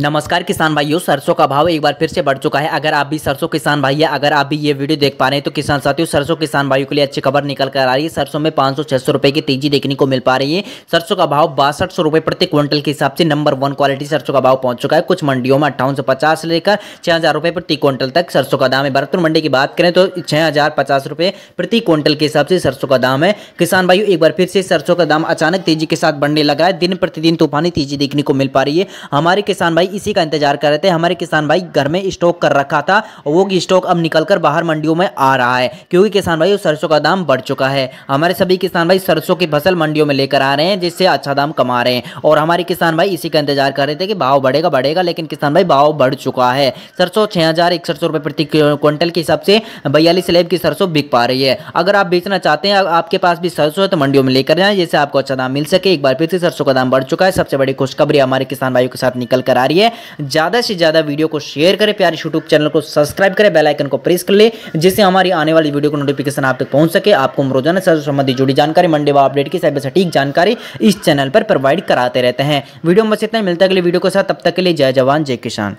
नमस्कार किसान भाइयों सरसों का भाव एक बार फिर से बढ़ चुका है अगर आप भी सरसों किसान भाई है अगर आप भी ये वीडियो देख पा रहे हैं तो किसान साथियों सरसों किसान भाइयों के लिए अच्छी खबर निकल कर आ रही है सरसों में पांच सौ छह सौ रुपये की तेजी देखने को मिल पा रही है सरसों का भाव बासठ सौ प्रति क्विंटल के हिसाब से नंबर वन क्वालिटी सरसों का भाव पहुंच चुका है कुछ मंडियों में अट्ठावन सौ पचास से लेकर छह हज़ार प्रति क्विंटल तक सरसों का दाम है भरतपुर मंडी की बात करें तो छह हज़ार पचास प्रति क्विंटल के हिसाब से सरसों का दाम है किसान भाइयों एक बार फिर से सरसों का दाम अचानक तेजी के साथ बढ़ने लगा है दिन प्रतिदिन तूफानी तेजी देखने को मिल पा रही है हमारे किसान भाई भाई इसी का इंतजार कर रहे थे हमारे किसान भाई घर में स्टॉक कर रखा था वो स्टॉक अब निकल कर बाहर मंडियों में आ रहा है क्योंकि किसान भाई सरसों का दाम बढ़ चुका है हमारे सभी किसान भाई सरसों की फसल मंडियों में लेकर आ रहे हैं जिससे अच्छा दाम कमा रहे हैं और हमारे किसान भाई इसी का इंतजार कर रहे थे कि भाव बढ़ेगा बढ़ेगा लेकिन किसान भाई भाव बढ़ चुका है सरसों छः हज़ार इकसठ सौ रुपये प्रति क्विंटल के हिसाब से बयालीस लेब की सरसों बिक पा रही है अगर आप बेचना चाहते हैं आपके पास भी सरसों है तो मंडियों में लेकर जाएं जिससे आपको अच्छा दाम मिल सके एक बार फिर से सरसों का दाम बढ़ चुका है सबसे बड़ी खुशखबरी हमारे किसान भाइयों के साथ निकल कर आ रही है ज़्यादा से ज़्यादा वीडियो को शेयर करें प्यारे यूट्यूब चैनल को सब्सक्राइब करें बेलाइकन को प्रेस कर ले जिससे हमारी आने वाली वीडियो को नोटिफिकेशन आप तक पहुंच सके आपको रोजाना सर संबंधी जुड़ी जानकारी मंडे व अपडेट की सबसे सटीक जानकारी इस चैनल पर प्रोवाइड कराते रहते हैं वीडियो में बस इतना मिलता है अगले वीडियो के साथ तब तक के लिए जय जवान जय किसान